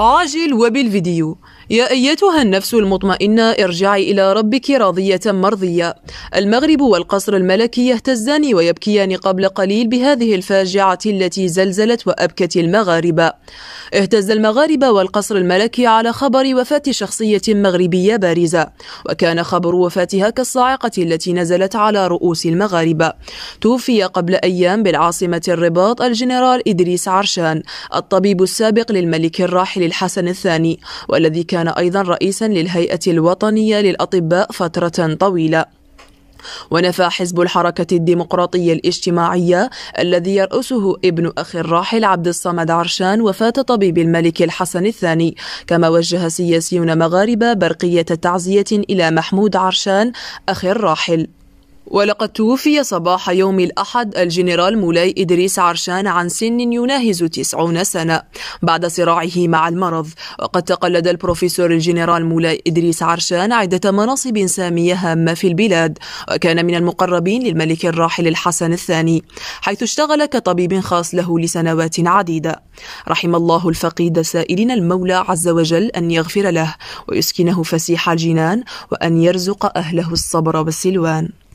عاجل وبالفيديو يا أيتها النفس المطمئنة ارجعي إلى ربك راضية مرضية المغرب والقصر الملكي يهتزان ويبكيان قبل قليل بهذه الفاجعة التي زلزلت وأبكت المغاربة اهتز المغاربة والقصر الملكي على خبر وفاة شخصية مغربية بارزة وكان خبر وفاتها كالصاعقة التي نزلت على رؤوس المغاربة توفي قبل أيام بالعاصمة الرباط الجنرال إدريس عرشان الطبيب السابق للملك الراحل الحسن الثاني والذي كان أيضا رئيسا للهيئة الوطنية للأطباء فترة طويلة ونفى حزب الحركة الديمقراطية الاجتماعية الذي يرأسه ابن أخي الراحل عبد الصمد عرشان وفاة طبيب الملك الحسن الثاني كما وجه سياسيون مغاربة برقية تعزية إلى محمود عرشان أخي الراحل ولقد توفي صباح يوم الأحد الجنرال مولاي إدريس عرشان عن سن يناهز تسعون سنة بعد صراعه مع المرض وقد تقلد البروفيسور الجنرال مولاي إدريس عرشان عدة مناصب سامية هامة في البلاد وكان من المقربين للملك الراحل الحسن الثاني حيث اشتغل كطبيب خاص له لسنوات عديدة رحم الله الفقيد سائلين المولى عز وجل أن يغفر له ويسكنه فسيح الجنان وأن يرزق أهله الصبر والسلوان